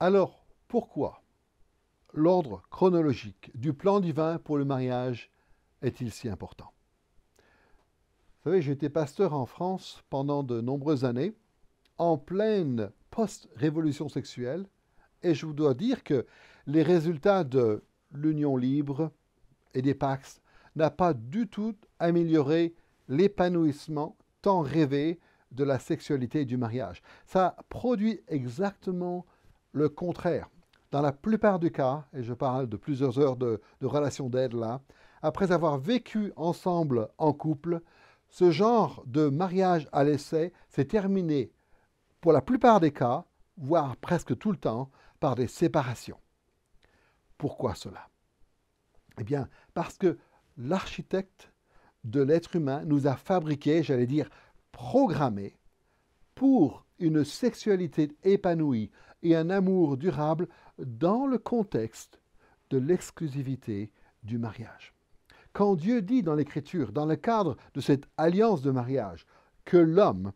Alors, pourquoi l'ordre chronologique du plan divin pour le mariage est-il si important Vous savez, j'ai été pasteur en France pendant de nombreuses années, en pleine post-révolution sexuelle, et je vous dois dire que les résultats de l'union libre et des Pax n'a pas du tout amélioré l'épanouissement tant rêvé de la sexualité et du mariage. Ça produit exactement le contraire. Dans la plupart des cas, et je parle de plusieurs heures de, de relations d'aide là, après avoir vécu ensemble en couple, ce genre de mariage à l'essai s'est terminé, pour la plupart des cas, voire presque tout le temps, par des séparations. Pourquoi cela Eh bien, parce que l'architecte de l'être humain nous a fabriqué, j'allais dire, programmé pour une sexualité épanouie et un amour durable dans le contexte de l'exclusivité du mariage. Quand Dieu dit dans l'Écriture, dans le cadre de cette alliance de mariage, que l'homme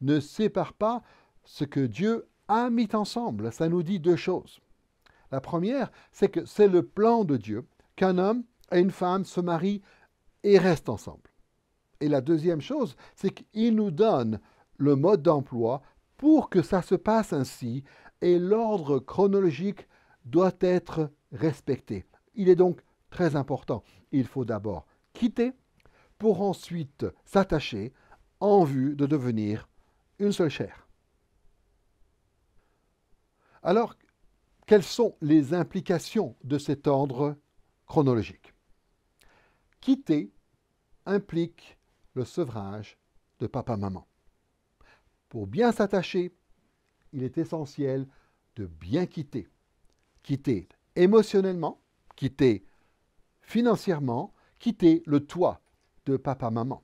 ne sépare pas ce que Dieu a mis ensemble, ça nous dit deux choses. La première, c'est que c'est le plan de Dieu qu'un homme et une femme se marient et restent ensemble. Et la deuxième chose, c'est qu'il nous donne le mode d'emploi pour que ça se passe ainsi et l'ordre chronologique doit être respecté. Il est donc très important. Il faut d'abord quitter pour ensuite s'attacher en vue de devenir une seule chair. Alors, quelles sont les implications de cet ordre chronologique Quitter implique le sevrage de papa-maman. Pour bien s'attacher, il est essentiel de bien quitter. Quitter émotionnellement, quitter financièrement, quitter le toit de papa-maman.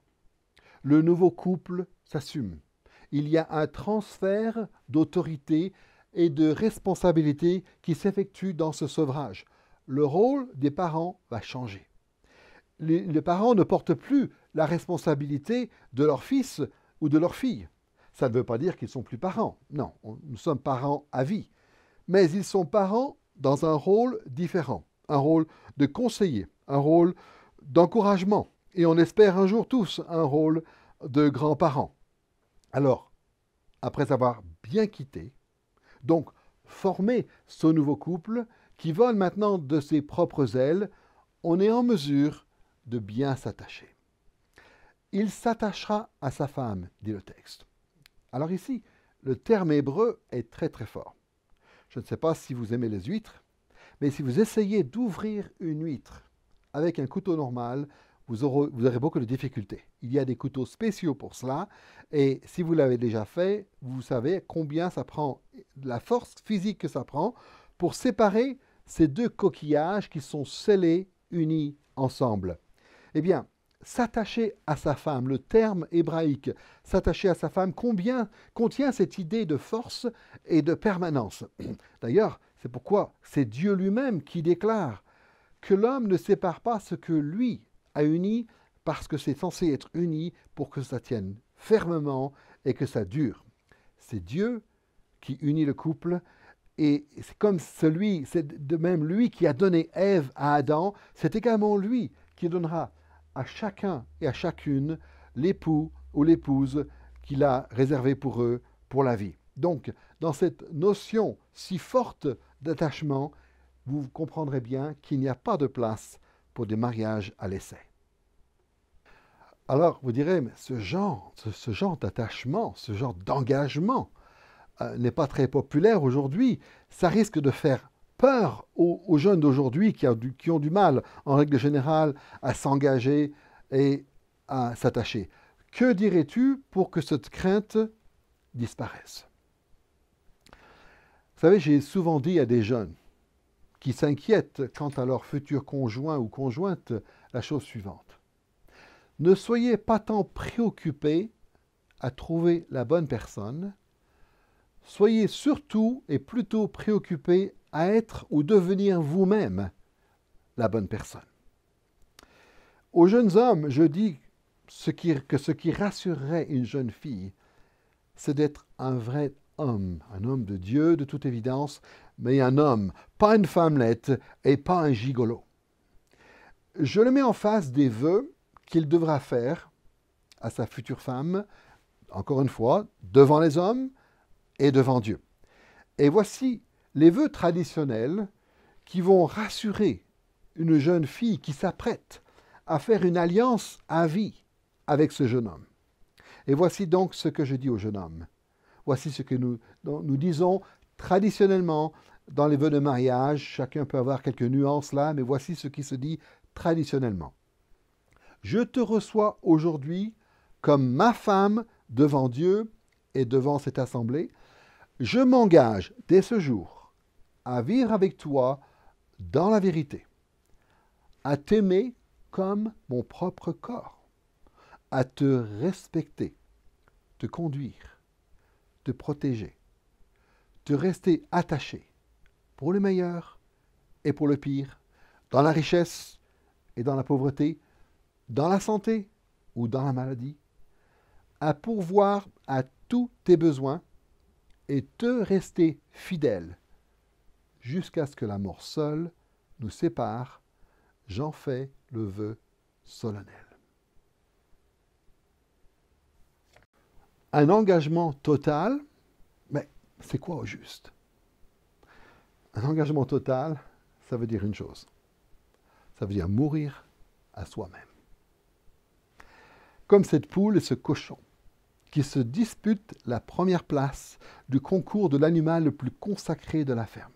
Le nouveau couple s'assume. Il y a un transfert d'autorité et de responsabilité qui s'effectue dans ce sevrage. Le rôle des parents va changer. Les, parents ne portent plus la responsabilité de leur fils ou de leur fille. Ça ne veut pas dire qu'ils sont plus parents. Non, nous sommes parents à vie. Mais ils sont parents dans un rôle différent, un rôle de conseiller, un rôle d'encouragement, et on espère un jour tous un rôle de grands-parents. Alors, après avoir bien quitté, donc formé ce nouveau couple qui vole maintenant de ses propres ailes, on est en mesure de bien s'attacher. Il s'attachera à sa femme, dit le texte. Alors ici, le terme hébreu est très très fort. Je ne sais pas si vous aimez les huîtres, mais si vous essayez d'ouvrir une huître avec un couteau normal, vous aurez, beaucoup de difficultés. Il y a des couteaux spéciaux pour cela, et si vous l'avez déjà fait, vous savez combien ça prend, la force physique que ça prend pour séparer ces deux coquillages qui sont scellés, unis ensemble. Eh bien, s'attacher à sa femme, le terme hébraïque, s'attacher à sa femme, combien contient cette idée de force et de permanence D'ailleurs, c'est pourquoi c'est Dieu lui-même qui déclare que l'homme ne sépare pas ce que lui a uni parce que c'est censé être uni pour que ça tienne fermement et que ça dure. C'est Dieu qui unit le couple et c'est comme celui, c'est de même lui qui a donné Ève à Adam, c'est également lui qui donnera à chacun et à chacune l'époux ou l'épouse qu'il a réservé pour eux pour la vie. Donc, dans cette notion si forte d'attachement, vous comprendrez bien qu'il n'y a pas de place pour des mariages à l'essai. Alors, vous direz, mais ce genre, ce, genre d'attachement, ce genre d'engagement euh, n'est pas très populaire aujourd'hui. Ça risque de faire peur aux, jeunes d'aujourd'hui qui, qui, ont du mal, en règle générale, à s'engager et à s'attacher. Que dirais-tu pour que cette crainte disparaisse Vous savez, j'ai souvent dit à des jeunes qui s'inquiètent quant à leur futur conjoint ou conjointe la chose suivante. Ne soyez pas tant préoccupés à trouver la bonne personne, soyez surtout et plutôt préoccupés à être ou devenir vous-même la bonne personne. Aux jeunes hommes, je dis que ce qui rassurerait une jeune fille, c'est d'être un vrai homme, un homme de Dieu de toute évidence, mais un homme, pas une femmelette et pas un gigolo. Je le mets en face des vœux qu'il devra faire à sa future femme, encore une fois, devant les hommes et devant Dieu. Et voici les vœux traditionnels qui vont rassurer une jeune fille qui s'apprête à faire une alliance à vie avec ce jeune homme. Et voici donc ce que je dis au jeune homme. Voici ce que nous, nous disons traditionnellement dans les vœux de mariage. Chacun peut avoir quelques nuances là, mais voici ce qui se dit traditionnellement. Je te reçois aujourd'hui comme ma femme devant Dieu et devant cette assemblée. Je m'engage dès ce jour à vivre avec toi dans la vérité, à t'aimer comme mon propre corps, à te respecter, te conduire, te protéger, te rester attaché pour le meilleur et pour le pire, dans la richesse et dans la pauvreté, dans la santé ou dans la maladie, à pourvoir à tous tes besoins et te rester fidèle jusqu'à ce que la mort seule nous sépare, j'en fais le vœu solennel. Un engagement total, mais c'est quoi au juste Un engagement total, ça veut dire une chose. Ça veut dire mourir à soi-même. Comme cette poule et ce cochon qui se disputent la première place du concours de l'animal le plus consacré de la ferme.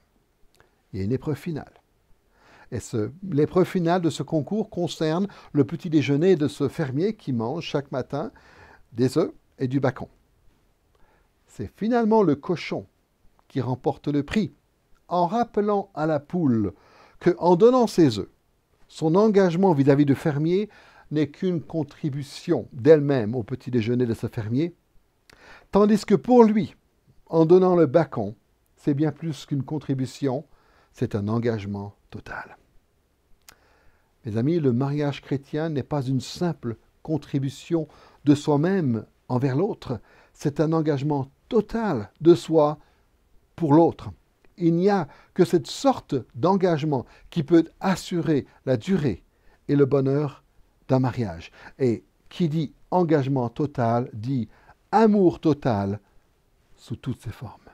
Il y a une épreuve finale. Et l'épreuve finale de ce concours concerne le petit déjeuner de ce fermier qui mange chaque matin des œufs et du bacon. C'est finalement le cochon qui remporte le prix en rappelant à la poule que, en donnant ses œufs, son engagement vis-à-vis -vis du fermier n'est qu'une contribution d'elle-même au petit déjeuner de ce fermier, tandis que pour lui, en donnant le bacon, c'est bien plus qu'une contribution, c'est un engagement total. Mes amis, le mariage chrétien n'est pas une simple contribution de soi-même envers l'autre, c'est un engagement total de soi pour l'autre. Il n'y a que cette sorte d'engagement qui peut assurer la durée et le bonheur d'un mariage. Et qui dit engagement total dit amour total sous toutes ses formes.